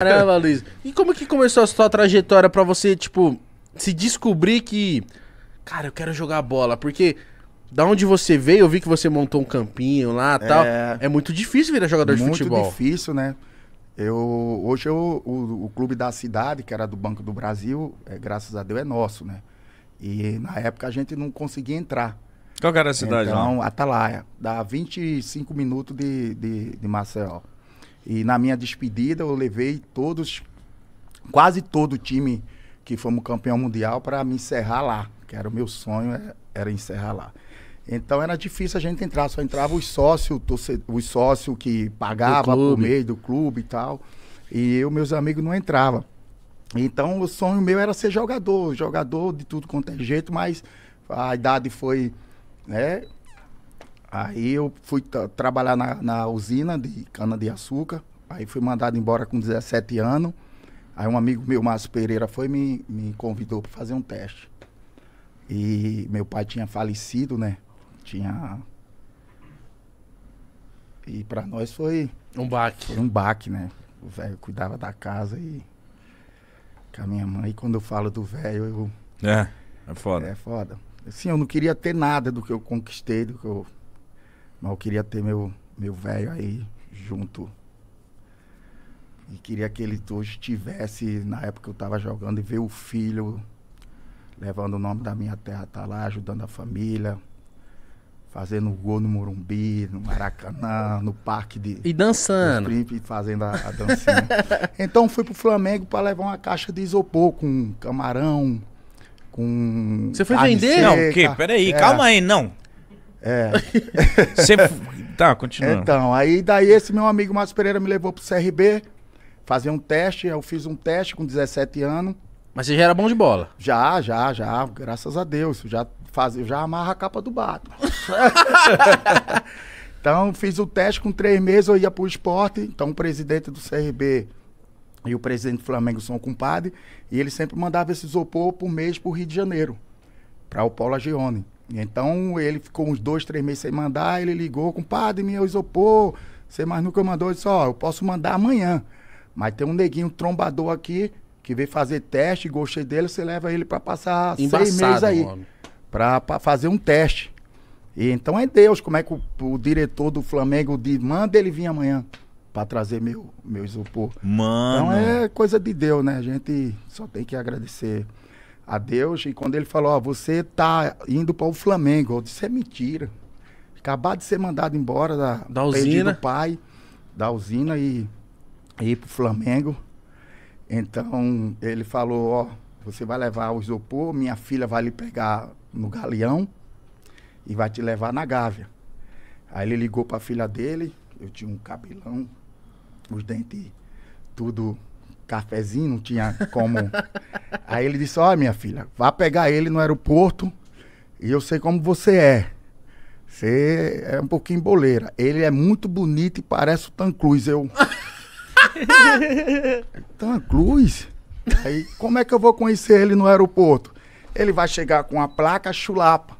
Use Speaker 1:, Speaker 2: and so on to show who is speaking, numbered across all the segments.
Speaker 1: Caramba,
Speaker 2: Luiz. E como que começou a sua trajetória para você, tipo, se descobrir que, cara, eu quero jogar bola? Porque da onde você veio, eu vi que você montou um campinho lá e é. tal. É muito difícil virar jogador muito de futebol. Muito difícil, né? Eu, hoje eu, o, o, clube da cidade, que era do Banco do Brasil, é, graças a Deus é nosso, né? E na época a gente não conseguia entrar. Qual era a cidade? Então, né? Atalaia. Dá 25 minutos de, de, de Maceió. E na minha despedida eu levei todos, quase todo o time que fomos campeão mundial para me encerrar lá, que era o meu sonho, é, era encerrar lá. Então era difícil a gente entrar, só entrava os sócios, os sócios que pagava por meio do clube e tal. E eu, meus amigos, não entrava. Então o sonho meu era ser jogador, jogador de tudo quanto é jeito, mas a idade foi, né? Aí eu fui trabalhar na, na, usina de cana-de-açúcar. Aí fui mandado embora com 17 anos. Aí um amigo meu, Márcio Pereira, foi me, me convidou para fazer um teste. E meu pai tinha falecido, né? Tinha. E para nós foi. Um baque. Foi um baque, né? O velho cuidava da casa e. Com a minha mãe. E quando eu falo do velho, eu. É, é foda. É foda. Assim, eu não queria ter nada do que eu conquistei, do que eu mas eu queria ter meu meu velho aí junto. E queria que ele hoje estivesse na época que eu estava jogando e ver o filho levando o nome da minha terra tá lá, ajudando a família, fazendo gol no Morumbi, no Maracanã, no parque de e dançando, e fazendo a, a dancinha. então fui pro Flamengo para levar uma caixa de isopor com camarão, com Você foi vender? Seca, não, o quê? Peraí, é, calma aí, não. É. tá, continua. Então, aí daí esse meu amigo Márcio Pereira me levou pro CRB fazer um teste. Eu fiz um teste com 17 anos. Mas você já era bom de bola? Já, já, já. Graças a Deus. Já eu já amarra a capa do bato então, fiz o teste com três meses, eu ia pro esporte. Então, o presidente do CRB e o presidente do Flamengo são compadre. E ele sempre mandava esse isopor por mês pro Rio de Janeiro, para o Paulo Gione. Então ele ficou uns dois, três meses sem mandar, ele ligou, compadre, meu isopor, você mais nunca mandou, eu disse, ó, eu posso mandar amanhã. Mas tem um neguinho trombador aqui que veio fazer teste, gostei dele, você leva ele para passar Embaçado, seis meses aí. para fazer um teste. E então é Deus, como é que o, o diretor do Flamengo diz, manda ele vir amanhã para trazer meu, meu isopor. Mano. Então é coisa de Deus, né? A gente só tem que agradecer a Deus e quando ele falou, ó, você tá indo para o Flamengo, eu disse, é mentira. Acabar de ser mandado embora da, da usina, do pai, da usina e, e ir pro Flamengo. Então ele falou, ó, você vai levar o isopor, minha filha vai lhe pegar no galeão e vai te levar na Gávea. Aí ele ligou para a filha dele, eu tinha um cabelão, os dentes tudo cafezinho, não tinha como. Aí ele disse: Ó, minha filha, vá pegar ele no aeroporto e eu sei como você é. Você é um pouquinho boleira. Ele é muito bonito e parece o Tan Cruz. Eu. Tan Cruz? Aí, como é que eu vou conhecer ele no aeroporto? Ele vai chegar com a placa chulapa.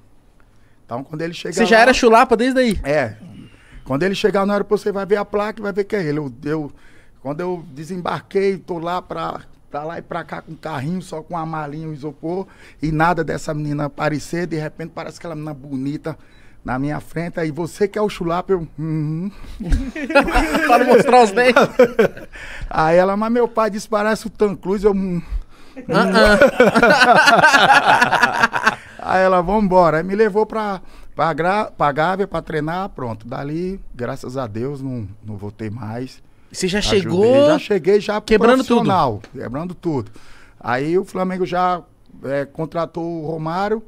Speaker 2: Então, quando ele chegar. Você já lá, era chulapa desde aí? É. Quando ele chegar no aeroporto, você vai ver a placa e vai ver que é ele. Eu, eu quando eu desembarquei, tô lá para pra lá e pra cá com carrinho, só com a malinha, o isopor, e nada dessa menina aparecer, de repente parece aquela menina bonita na minha frente, aí você que é o chulapa, eu... Hum. para mostrar os dentes. aí ela, mas meu pai disse, parece o Tancluz, eu... Hum. Uh -uh. aí ela, vamos embora. Aí me levou pra, pra, pra Gávea pra treinar, pronto. Dali, graças a Deus, não, não voltei mais. Você já Ajudei, chegou? Já cheguei já quebrando tudo. Quebrando tudo. Aí o Flamengo já é, contratou o Romário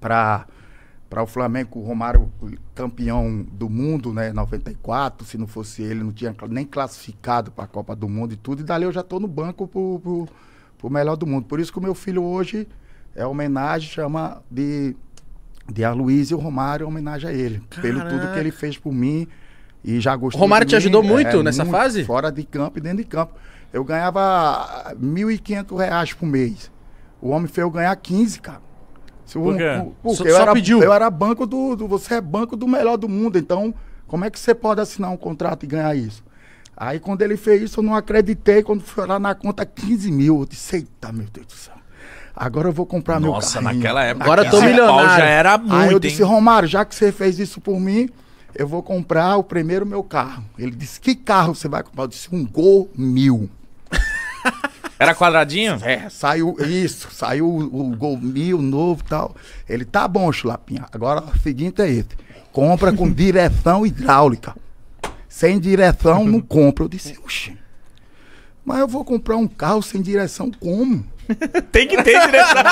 Speaker 2: para para o Flamengo, o Romário campeão do mundo, né, 94, se não fosse ele, não tinha nem classificado para a Copa do Mundo e tudo, e dali eu já estou no banco pro, pro, pro, melhor do mundo. Por isso que o meu filho hoje é homenagem, chama de de Aloysio Romário, homenagem a ele, Caraca. pelo tudo que ele fez por mim, e já gostei. Romário te mim, ajudou é, muito é, nessa muito, fase? Fora de campo e dentro de campo. Eu ganhava R$ 1.500 por mês. O homem fez eu ganhar 15, cara. Se por quê? porque só, eu, só era, pediu. eu era banco do, do. Você é banco do melhor do mundo. Então, como é que você pode assinar um contrato e ganhar isso? Aí quando ele fez isso, eu não acreditei. Quando fui olhar na conta, 15 mil. Eu disse, eita, meu Deus do céu. Agora eu vou comprar Nossa, meu carrinho. Nossa, naquela época. Agora eu tô milionário. já era muito, Aí eu disse, hein? Romário, já que você fez isso por mim, eu vou comprar o primeiro meu carro. Ele disse, que carro você vai comprar? Eu disse, um Gol Mil. Era quadradinho? É, saiu isso, saiu o, o Gol Mil novo e tal. Ele, tá bom, Chulapinha, agora o seguinte é esse, compra com direção hidráulica. Sem direção não compra. Eu disse, oxi, mas eu vou comprar um carro sem direção como? Tem que ter direção.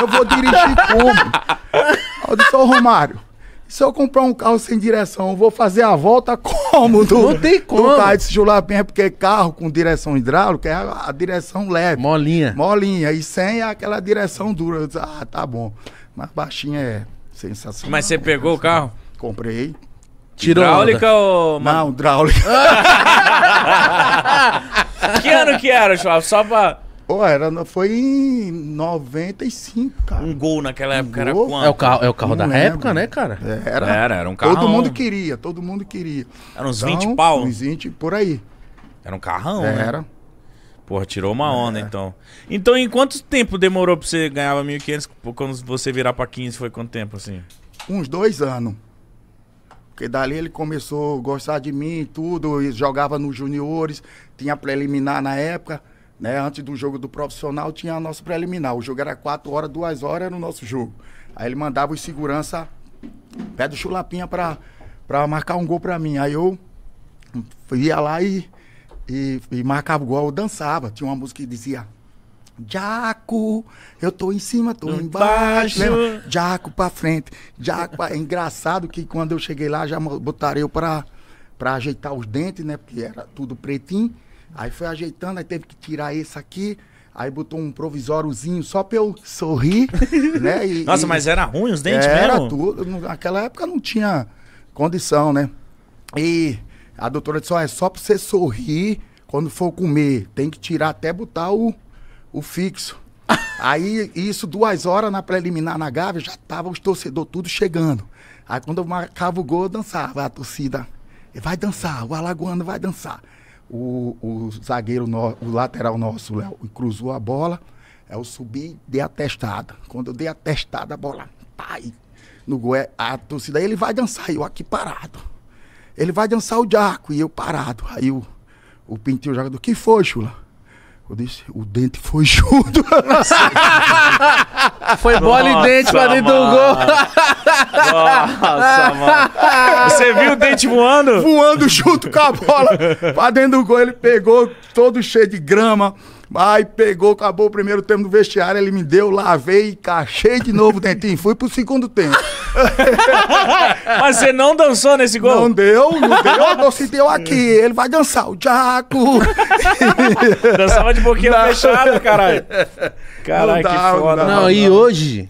Speaker 2: eu vou dirigir como? Eu disse, ô Romário, se eu comprar um carro sem direção, eu vou fazer a volta como? Do, não tem como. Não carro de Julapinha, porque carro com direção hidráulica é a, a, direção leve. Molinha. Molinha. E sem é aquela direção dura. disse, ah, tá bom. Mas baixinha é sensacional. Mas você pegou o carro? Comprei. Tirou hidráulica ou... Não, hidráulica. que ano que era, Chua? Só pra... Pô, era, foi em 95, cara. Um gol naquela época gol, era quanto? É o carro, é o carro da lembro. época, né, cara? Era, era, era um carro. Todo mundo queria, todo mundo queria. Era uns então, 20 pau? Uns 20 por aí. Era um carrão, era. né? Era. Porra, tirou uma é. onda, é. então. Então, em quanto tempo demorou pra você ganhar 1.500? Quando você virar pra 15, foi quanto tempo, assim? Uns dois anos. Porque dali ele começou a gostar de mim e tudo, e jogava nos juniores, tinha preliminar na época. Né? Antes do jogo do profissional tinha o nosso preliminar. O jogo era 4 horas, 2 horas era o nosso jogo. Aí ele mandava os segurança pé do chulapinha pra, pra marcar um gol pra mim. Aí eu ia lá e, e, e marcava o gol, eu dançava. Tinha uma música que dizia Jaco, eu tô em cima, tô Não embaixo. Lembra? Jaco pra frente. Jaco É engraçado que quando eu cheguei lá, já botarei eu pra, pra ajeitar os dentes, né? Porque era tudo pretinho. Aí foi ajeitando, aí teve que tirar esse aqui. Aí botou um provisóriozinho só pra eu sorrir, né? E, Nossa, e... mas era ruim os dentes era mesmo? Era tudo. Naquela época não tinha condição, né? E a doutora disse, ó, oh, é só pra você sorrir quando for comer. Tem que tirar até botar o, o fixo. Aí, isso duas horas na preliminar na Gávea, já tava os torcedores tudo chegando. Aí quando eu marcava o gol, eu dançava a torcida. Vai dançar, o Alagoano vai dançar o, o zagueiro, no, o lateral nosso, Léo, cruzou a bola. Eu é subi, dei a testada. Quando eu dei a testada, a bola, pai, no gol, é, a torcida, ele vai dançar, eu aqui parado. Ele vai dançar o Jaco, e eu parado. Aí o, o Pintinho joga do que foi, Chula? Eu disse, o dente foi junto. foi bola Nossa, e dente pra dentro do gol. Nossa, mano. Você viu o dente voando? Voando junto com a bola. pra dentro do gol, ele pegou todo cheio de grama. Aí pegou, acabou o primeiro tempo do vestiário, ele me deu, lavei, cachei de novo o dentinho. Fui pro segundo tempo. Mas você não dançou nesse gol? Não deu, não deu. Não se deu aqui. Ele vai dançar o Jaco. Dançava de boquinha fechado, fechada, caralho. Caralho, que foda. Não, não e hoje...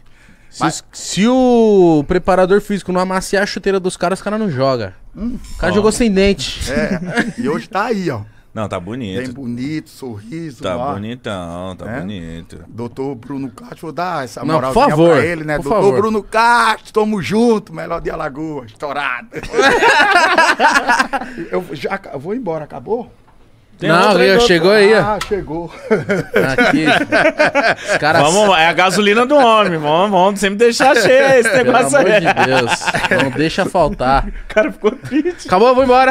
Speaker 2: Se, se, o preparador físico não amaciar a chuteira dos caras, os caras não jogam. Hum, o cara ó. jogou sem dente. É, e hoje tá aí, ó. Não, tá bonito. Bem bonito, sorriso. Tá lá. bonitão, tá né? bonito. Doutor Bruno Castro, vou dar essa moral Não, favor, pra ele, né? Doutor favor. Bruno Castro, tamo junto, melhor de Alagoas, estourado. eu já vou embora, acabou? Tem não, eu, chegou aí. Ah, chegou. Aqui. Os caras... Vamos, é a gasolina do homem. Vamos, vamos sempre deixar cheio esse negócio Pelo aí. Pelo amor de Deus. Não deixa faltar. O cara ficou triste. Acabou, vou embora.